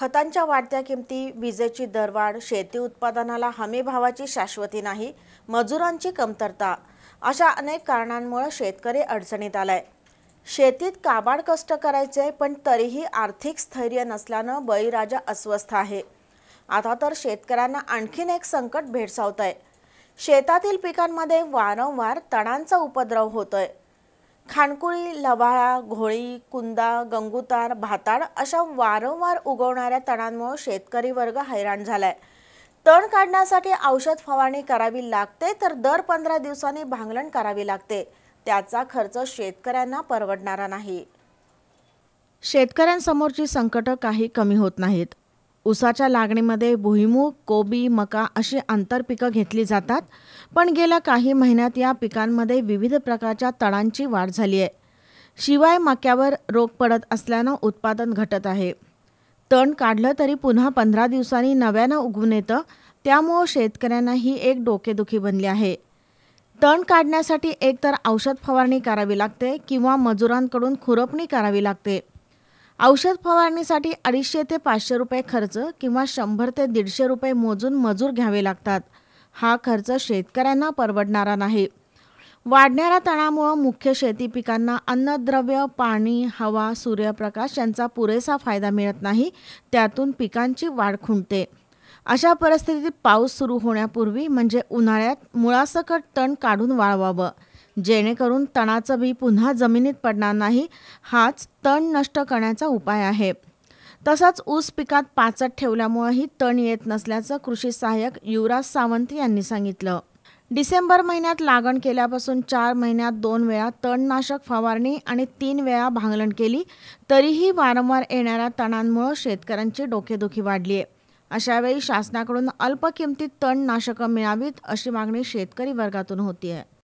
खतांच्या वाढत्या किमती विजेची दरवाढ शेती उत्पादनाला हमी भावाची शाश्वती नाही मजुरांची कमतरता अशा अनेक कारणांमुळे शेतकरी अडचणीत आलाय शेतीत काबाड कष्ट करायचे पण तरीही आर्थिक स्थैर्य नसल्यानं बळीराजा अस्वस्थ आहे आता तर शेतकऱ्यांना आणखीन एक संकट भेडसावत आहे शेतातील पिकांमध्ये वारंवार तणांचा उपद्रव होतोय खानकुळी लवाळा घोळी कुंदा गंगुतार भाताड अशा वारंवार उगवणाऱ्या तणांमुळे शेतकरी वर्ग हैराण झालाय तण काढण्यासाठी औषध फवारणी करावी लागते तर दर पंधरा दिवसांनी भांगलण करावी लागते त्याचा खर्च शेतकऱ्यांना परवडणारा नाही शेतकऱ्यांसमोरची संकटं काही कमी होत नाहीत ऊसाच्या लागणीमध्ये भुईमूग कोबी मका अशी आंतरपिकं घेतली जातात पण गेल्या काही महिन्यात या पिकांमध्ये विविध प्रकारच्या तळांची वाढ झाली आहे शिवाय मक्यावर रोग पडत असल्यानं उत्पादन घटत आहे तण काढलं तरी पुन्हा पंधरा दिवसांनी नव्यानं उगवून येतं त्यामुळं शेतकऱ्यांना ही एक डोकेदुखी बनली आहे तण काढण्यासाठी एकतर औषध फवारणी करावी लागते किंवा मजुरांकडून खुरपणी करावी लागते औषध फवारणीसाठी अडीचशे ते पाचशे रुपये खर्च किंवा शंभर ते दीडशे रुपये मोजून मजूर घ्यावे लागतात हा खर्च शेतकऱ्यांना परवडणारा नाही वाढणाऱ्या तणामुळं मुख्य शेती पिकांना अन्नद्रव्य पाणी हवा सूर्यप्रकाश यांचा पुरेसा फायदा मिळत नाही त्यातून पिकांची वाढ खुंटते अशा परिस्थितीत पाऊस सुरू होण्यापूर्वी म्हणजे उन्हाळ्यात मुळासकट तण काढून वाळवावं जेणेकरून तणाचं बी पुन्हा जमिनीत पडणार नाही हाच तण नष्ट करण्याचा उपाय आहे तसंच ऊस पिकात पाचट ठेवल्यामुळेही तण येत नसल्याचं कृषी सहाय्यक युवराज सावंत यांनी सांगितलं डिसेंबर महिन्यात लागण केल्यापासून चार महिन्यात दोन वेळा तणनाशक फवारणी आणि तीन वेळा भांगलण केली तरीही वारंवार येणाऱ्या तणांमुळे शेतकऱ्यांची डोकेदुखी वाढली आहे अशावेळी शासनाकडून अल्प किमतीत तणनाशकं मिळावीत अशी मागणी शेतकरी वर्गातून होती आहे